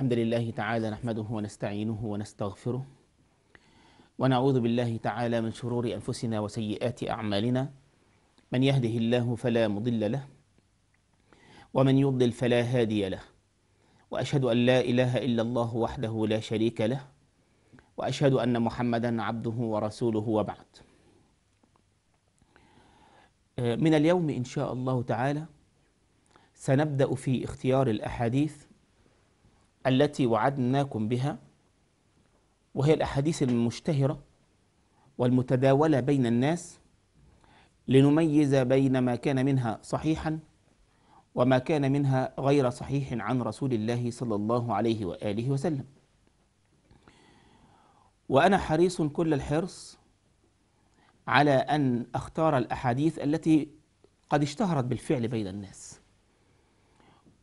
الحمد لله تعالى نحمده ونستعينه ونستغفره ونعوذ بالله تعالى من شرور أنفسنا وسيئات أعمالنا من يهده الله فلا مضل له ومن يضلل فلا هادي له وأشهد أن لا إله إلا الله وحده لا شريك له وأشهد أن محمدا عبده ورسوله وبعد آه، من اليوم إن شاء الله تعالى سنبدأ في اختيار الأحاديث التي وعدناكم بها وهي الأحاديث المشتهرة والمتداولة بين الناس لنميز بين ما كان منها صحيحا وما كان منها غير صحيح عن رسول الله صلى الله عليه وآله وسلم وأنا حريص كل الحرص على أن أختار الأحاديث التي قد اشتهرت بالفعل بين الناس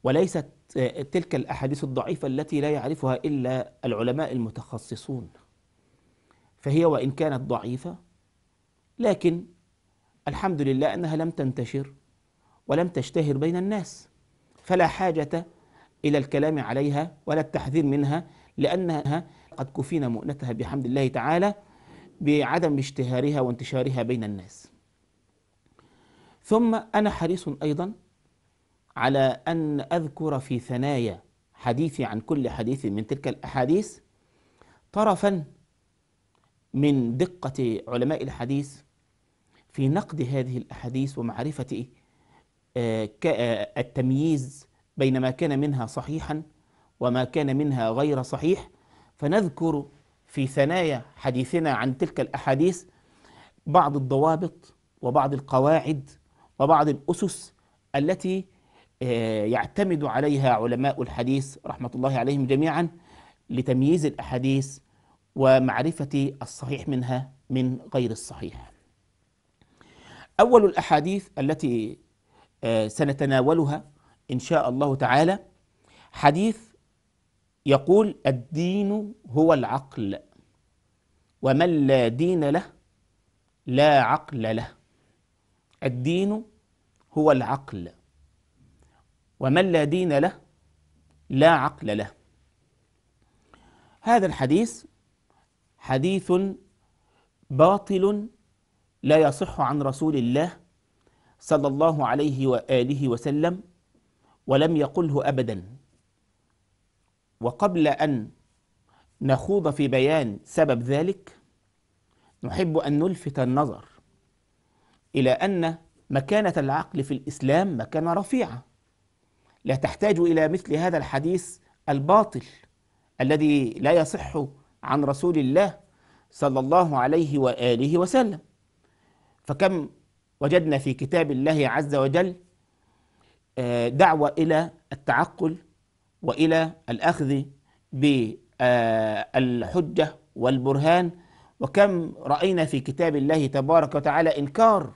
وليست تلك الأحاديث الضعيفة التي لا يعرفها إلا العلماء المتخصصون فهي وإن كانت ضعيفة لكن الحمد لله أنها لم تنتشر ولم تشتهر بين الناس فلا حاجة إلى الكلام عليها ولا التحذير منها لأنها قد كفينا مؤنتها بحمد الله تعالى بعدم اشتهارها وانتشارها بين الناس ثم أنا حريص أيضا على أن أذكر في ثنايا حديثي عن كل حديث من تلك الأحاديث طرفا من دقة علماء الحديث في نقد هذه الأحاديث ومعرفة آه، آه، التمييز بين ما كان منها صحيحا وما كان منها غير صحيح فنذكر في ثنايا حديثنا عن تلك الأحاديث بعض الضوابط وبعض القواعد وبعض الأسس التي آه، يعتمد عليها علماء الحديث رحمة الله عليهم جميعا لتمييز الأحاديث ومعرفة الصحيح منها من غير الصحيح أول الأحاديث التي آه، سنتناولها إن شاء الله تعالى حديث يقول الدين هو العقل ومن لا دين له لا عقل له الدين هو العقل ومن لا دين له لا عقل له هذا الحديث حديث باطل لا يصح عن رسول الله صلى الله عليه واله وسلم ولم يقله ابدا وقبل ان نخوض في بيان سبب ذلك نحب ان نلفت النظر الى ان مكانه العقل في الاسلام مكانه رفيعه لا تحتاج الى مثل هذا الحديث الباطل الذي لا يصح عن رسول الله صلى الله عليه واله وسلم فكم وجدنا في كتاب الله عز وجل آه، دعوه الى التعقل والى الاخذ بالحجه آه، والبرهان وكم راينا في كتاب الله تبارك وتعالى انكار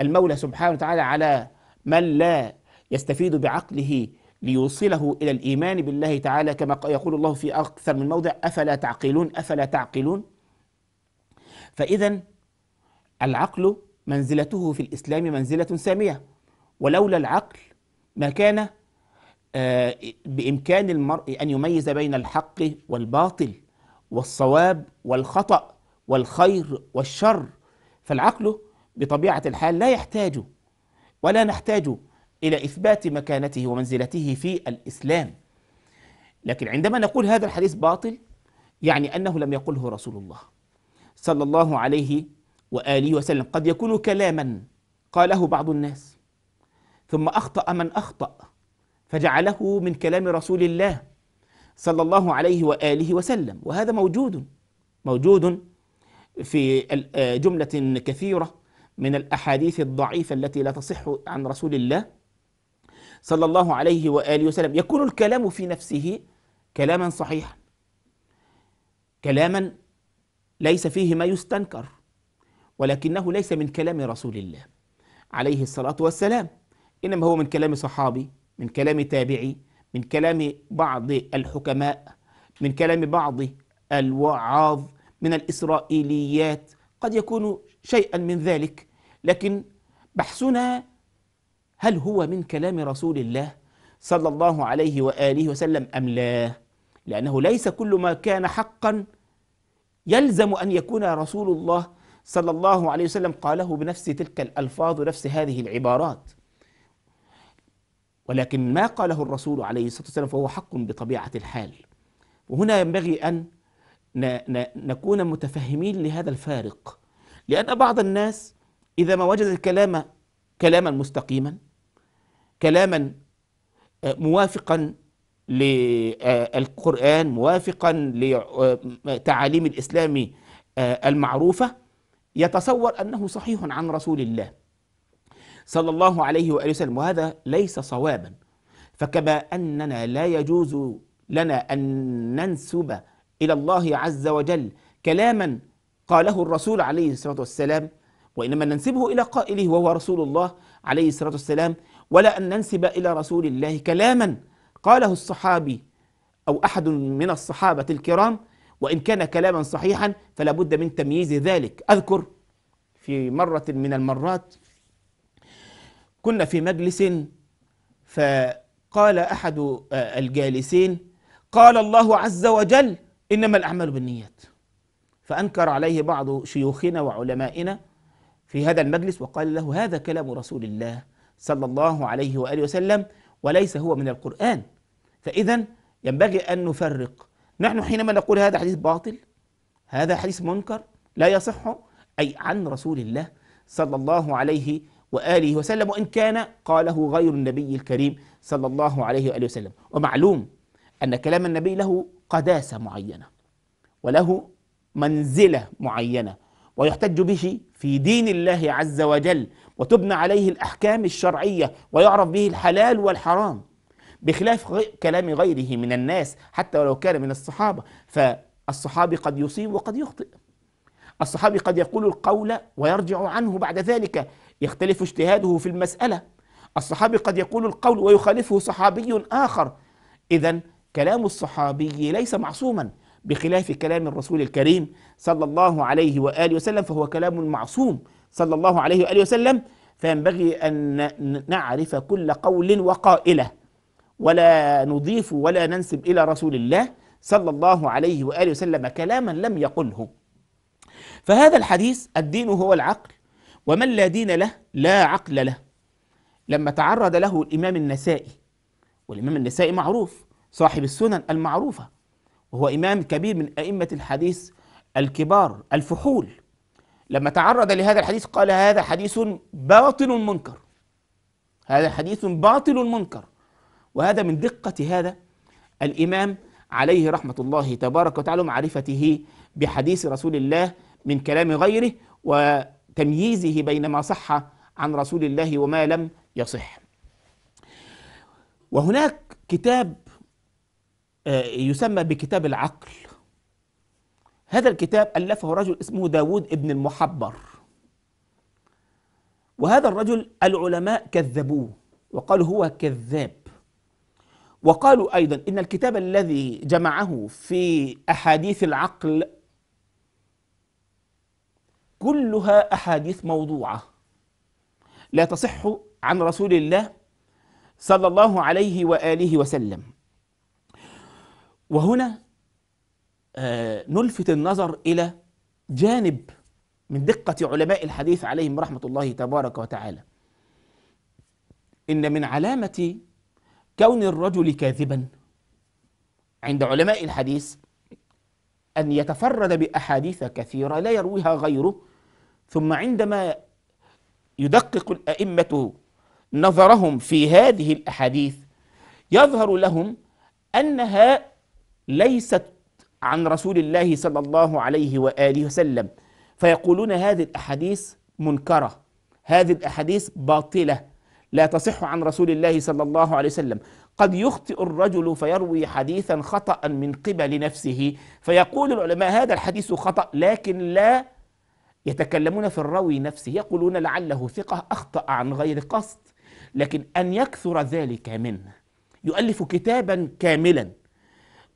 المولى سبحانه وتعالى على من لا يستفيد بعقله ليوصله إلى الإيمان بالله تعالى كما يقول الله في أكثر من موضع أفلا تعقلون أفلا تعقلون فإذا العقل منزلته في الإسلام منزلة سامية ولولا العقل ما كان آه، بإمكان المرء أن يميز بين الحق والباطل والصواب والخطأ والخير والشر فالعقل بطبيعة الحال لا يحتاج ولا نحتاج إلى إثبات مكانته ومنزلته في الإسلام لكن عندما نقول هذا الحديث باطل يعني أنه لم يقله رسول الله صلى الله عليه وآله وسلم قد يكون كلاما قاله بعض الناس ثم أخطأ من أخطأ فجعله من كلام رسول الله صلى الله عليه وآله وسلم وهذا موجود موجود في آه، جملة كثيرة من الأحاديث الضعيفة التي لا تصح عن رسول الله صلى الله عليه وآله وسلم يكون الكلام في نفسه كلاما صحيحا كلاما ليس فيه ما يستنكر ولكنه ليس من كلام رسول الله عليه الصلاة والسلام إنما هو من كلام صحابي من كلام تابعي من كلام بعض الحكماء من كلام بعض الوعاظ من الإسرائيليات قد يكون شيئا من ذلك لكن بحثنا هل هو من كلام رسول الله صلى الله عليه وآله وسلم أم لا لأنه ليس كل ما كان حقا يلزم أن يكون رسول الله صلى الله عليه وسلم قاله بنفس تلك الألفاظ ونفس هذه العبارات ولكن ما قاله الرسول عليه الصلاة والسلام فهو حق بطبيعة الحال وهنا ينبغي أن نكون متفهمين لهذا الفارق لأن بعض الناس إذا ما وجد الكلام كلاما مستقيما كلاما آه، موافقا للقرآن آه، موافقا لتعاليم آه، الإسلام المعروفة يتصور أنه صحيح عن رسول الله صلى الله عليه وآله وسلم وهذا ليس صوابا فكما أننا لا يجوز لنا أن ننسب إلى الله عز وجل كلاما قاله الرسول عليه الصلاة والسلام وإنما ننسبه إلى قائله وهو رسول الله عليه الصلاة والسلام ولا أن ننسب إلى رسول الله كلاما قاله الصحابي أو أحد من الصحابة الكرام وإن كان كلاما صحيحا فلا بد من تمييز ذلك أذكر في مرة من المرات كنا في مجلس فقال أحد آه، الجالسين قال الله عز وجل إنما الأعمال بالنيات فأنكر عليه بعض شيوخنا وعلمائنا في هذا المجلس وقال له هذا كلام رسول الله صلى الله عليه واله وسلم وليس هو من القرآن فإذا ينبغي أن نفرق نحن حينما نقول هذا حديث باطل هذا حديث منكر لا يصح أي عن رسول الله صلى الله عليه وآله وسلم وإن كان قاله غير النبي الكريم صلى الله عليه وآله وسلم ومعلوم أن كلام النبي له قداسة معينة وله منزلة معينة ويحتج به في دين الله عز وجل وتبنى عليه الأحكام الشرعية ويعرف به الحلال والحرام بخلاف كلام غيره من الناس حتى ولو كان من الصحابة فالصحابي قد يصيب وقد يخطئ الصحابي قد يقول القول ويرجع عنه بعد ذلك يختلف اجتهاده في المسألة الصحابي قد يقول القول ويخالفه صحابي آخر إذا كلام الصحابي ليس معصوما بخلاف كلام الرسول الكريم صلى الله عليه وآله وسلم فهو كلام معصوم صلى الله عليه وآله وسلم فينبغي أن نعرف كل قول وقائله ولا نضيف ولا ننسب إلى رسول الله صلى الله عليه وآله وسلم كلاما لم يقله فهذا الحديث الدين هو العقل ومن لا دين له لا عقل له لما تعرض له الإمام النسائي والإمام النسائي معروف صاحب السنن المعروفة وهو إمام كبير من أئمة الحديث الكبار الفحول لما تعرض لهذا الحديث قال هذا حديث باطل منكر هذا حديث باطل منكر وهذا من دقة هذا الإمام عليه رحمة الله تبارك وتعالى معرفته بحديث رسول الله من كلام غيره وتمييزه بين ما صح عن رسول الله وما لم يصح وهناك كتاب آه، يسمى بكتاب العقل هذا الكتاب ألفه رجل اسمه داود ابن المحبر وهذا الرجل العلماء كذبوه وقالوا هو كذاب وقالوا أيضا إن الكتاب الذي جمعه في أحاديث العقل كلها أحاديث موضوعة لا تصح عن رسول الله صلى الله عليه وآله وسلم وهنا آه، نلفت النظر إلى جانب من دقة علماء الحديث عليهم رحمة الله تبارك وتعالى إن من علامة كون الرجل كاذبا عند علماء الحديث أن يتفرد بأحاديث كثيرة لا يرويها غيره ثم عندما يدقق الأئمة نظرهم في هذه الأحاديث يظهر لهم أنها ليست عن رسول الله صلى الله عليه واله وسلم فيقولون هذه الاحاديث منكره هذه الاحاديث باطله لا تصح عن رسول الله صلى الله عليه وسلم قد يخطئ الرجل فيروي حديثا خطا من قبل نفسه فيقول العلماء هذا الحديث خطا لكن لا يتكلمون في الروي نفسه يقولون لعله ثقه اخطا عن غير قصد لكن ان يكثر ذلك منه يؤلف كتابا كاملا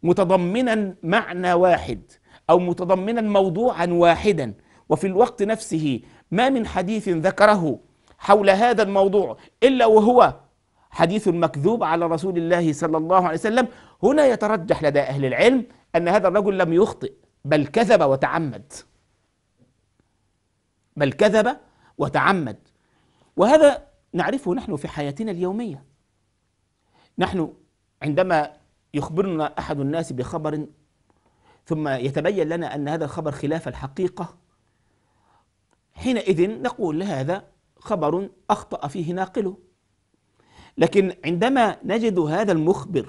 متضمنا معنى واحد أو متضمنا موضوعا واحدا وفي الوقت نفسه ما من حديث ذكره حول هذا الموضوع إلا وهو حديث مكذوب على رسول الله صلى الله عليه وسلم هنا يترجح لدى أهل العلم أن هذا الرجل لم يخطئ بل كذب وتعمد بل كذب وتعمد وهذا نعرفه نحن في حياتنا اليومية نحن عندما يخبرنا أحد الناس بخبر ثم يتبين لنا أن هذا الخبر خلاف الحقيقة حينئذ نقول هذا خبر أخطأ فيه ناقله لكن عندما نجد هذا المخبر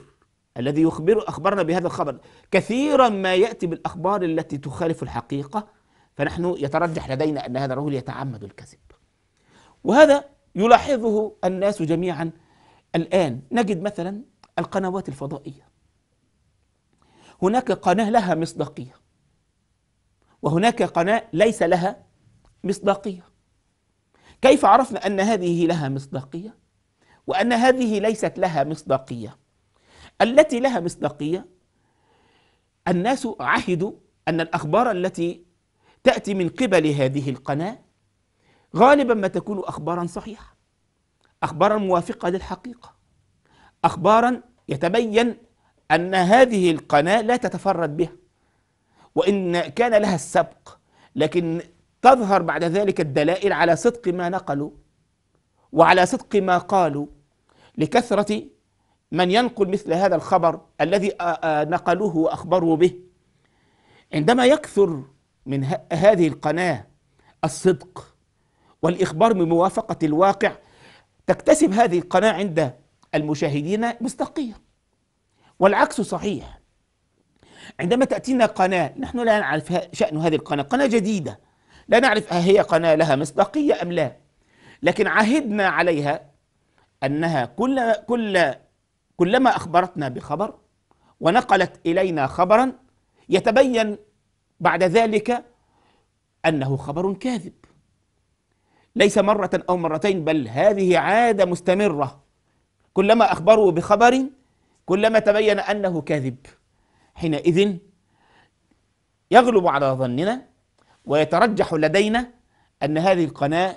الذي يخبر أخبرنا بهذا الخبر كثيرا ما يأتي بالأخبار التي تخالف الحقيقة فنحن يترجح لدينا أن هذا الرجل يتعمد الكذب وهذا يلاحظه الناس جميعا الآن نجد مثلا القنوات الفضائية هناك قناة لها مصداقية وهناك قناة ليس لها مصداقية كيف عرفنا أن هذه لها مصداقية وأن هذه ليست لها مصداقية التي لها مصداقية الناس عهدوا أن الأخبار التي تأتي من قبل هذه القناة غالبا ما تكون أخبارا صحيحة أخبارا موافقة للحقيقة أخبارا يتبين أن هذه القناة لا تتفرد بها وإن كان لها السبق لكن تظهر بعد ذلك الدلائل على صدق ما نقلوا وعلى صدق ما قالوا لكثرة من ينقل مثل هذا الخبر الذي نقلوه وأخبروا به عندما يكثر من هذه القناة الصدق والإخبار بموافقة الواقع تكتسب هذه القناة عند المشاهدين مصداقية والعكس صحيح عندما تأتينا قناة نحن لا نعرف شأن هذه القناة قناة جديدة لا نعرف هل هي قناة لها مصداقية أم لا لكن عهدنا عليها أنها كل كل كلما أخبرتنا بخبر ونقلت إلينا خبرا يتبين بعد ذلك أنه خبر كاذب ليس مرة أو مرتين بل هذه عادة مستمرة كلما أخبروا بخبر كلما تبين أنه كاذب حينئذ يغلب على ظننا ويترجح لدينا أن هذه القناة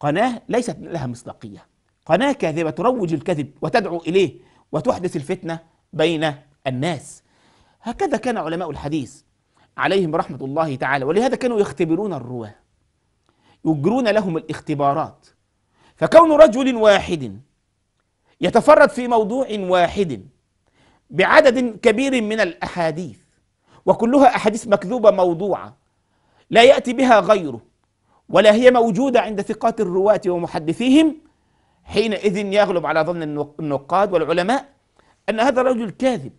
قناة ليست لها مصداقية قناة كاذبة تروج الكذب وتدعو إليه وتحدث الفتنة بين الناس هكذا كان علماء الحديث عليهم رحمة الله تعالى ولهذا كانوا يختبرون الرواة يجرون لهم الاختبارات فكون رجل واحد يتفرد في موضوع واحد بعدد كبير من الأحاديث وكلها أحاديث مكذوبة موضوعة لا يأتي بها غيره ولا هي موجودة عند ثقات الرواة ومحدثيهم حينئذ يغلب على ظن النقاد والعلماء أن هذا الرجل كاذب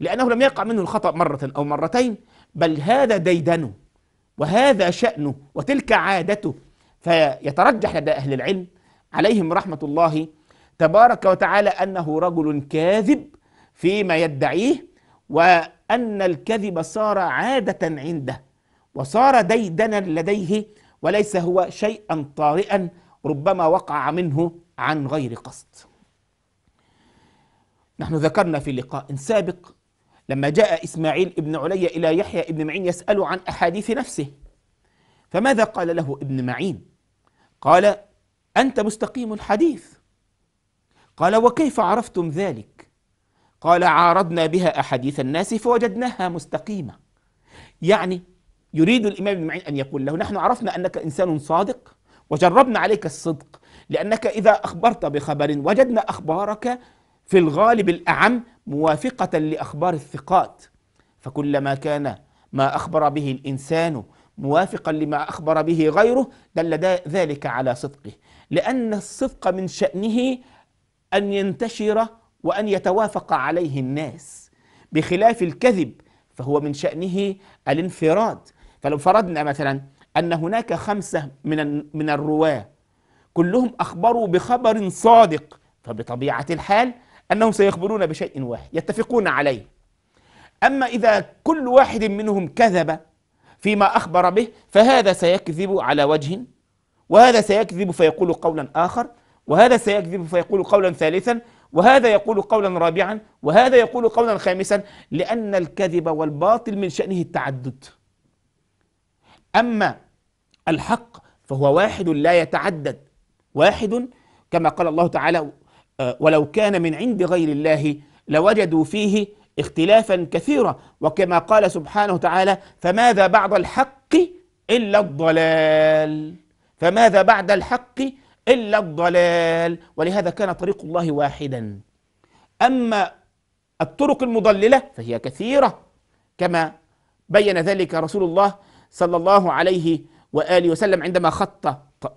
لأنه لم يقع منه الخطأ مرة أو مرتين بل هذا ديدنه وهذا شأنه وتلك عادته فيترجح لدى أهل العلم عليهم رحمة الله تبارك وتعالى أنه رجل كاذب فيما يدعيه وأن الكذب صار عادة عنده وصار ديدنا لديه وليس هو شيئا طارئا ربما وقع منه عن غير قصد نحن ذكرنا في لقاء سابق لما جاء إسماعيل ابن علي إلى يحيى ابن معين يسأل عن أحاديث نفسه فماذا قال له ابن معين قال أنت مستقيم الحديث قال وكيف عرفتم ذلك قال عارضنا بها أحاديث الناس فوجدناها مستقيمة يعني يريد الإمام ابن معين أن يقول له نحن عرفنا أنك إنسان صادق وجربنا عليك الصدق لأنك إذا أخبرت بخبر وجدنا أخبارك في الغالب الأعم موافقة لأخبار الثقات فكلما كان ما أخبر به الإنسان موافقا لما أخبر به غيره دل ذلك على صدقه لأن الصدق من شأنه أن ينتشر وأن يتوافق عليه الناس بخلاف الكذب فهو من شأنه الانفراد فلو فرضنا مثلا أن هناك خمسة من من الرواة كلهم أخبروا بخبر صادق فبطبيعة الحال أنهم سيخبرون بشيء واحد يتفقون عليه أما إذا كل واحد منهم كذب فيما أخبر به فهذا سيكذب على وجه وهذا سيكذب فيقول قولا آخر وهذا سيكذب فيقول قولا ثالثا وهذا يقول قولا رابعا وهذا يقول قولا خامسا لأن الكذب والباطل من شأنه التعدد أما الحق فهو واحد لا يتعدد واحد كما قال الله تعالى آه، ولو كان من عند غير الله لوجدوا فيه اختلافا كثيرا وكما قال سبحانه وتعالى فماذا بعد الحق إلا الضلال فماذا بعد الحق إلا الضلال ولهذا كان طريق الله واحدا أما الطرق المضللة فهي كثيرة كما بين ذلك رسول الله صلى الله عليه وآله وسلم عندما خط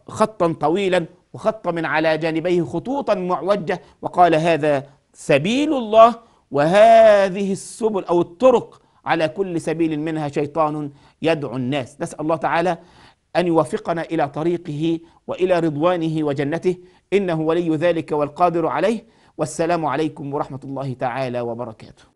خطا طويلا وخط من على جانبيه خطوطا معوجة وقال هذا سبيل الله وهذه السبل أو الطرق على كل سبيل منها شيطان يدعو الناس نسأل الله تعالى أن يوفقنا إلى طريقه وإلى رضوانه وجنته إنه ولي ذلك والقادر عليه والسلام عليكم ورحمة الله تعالى وبركاته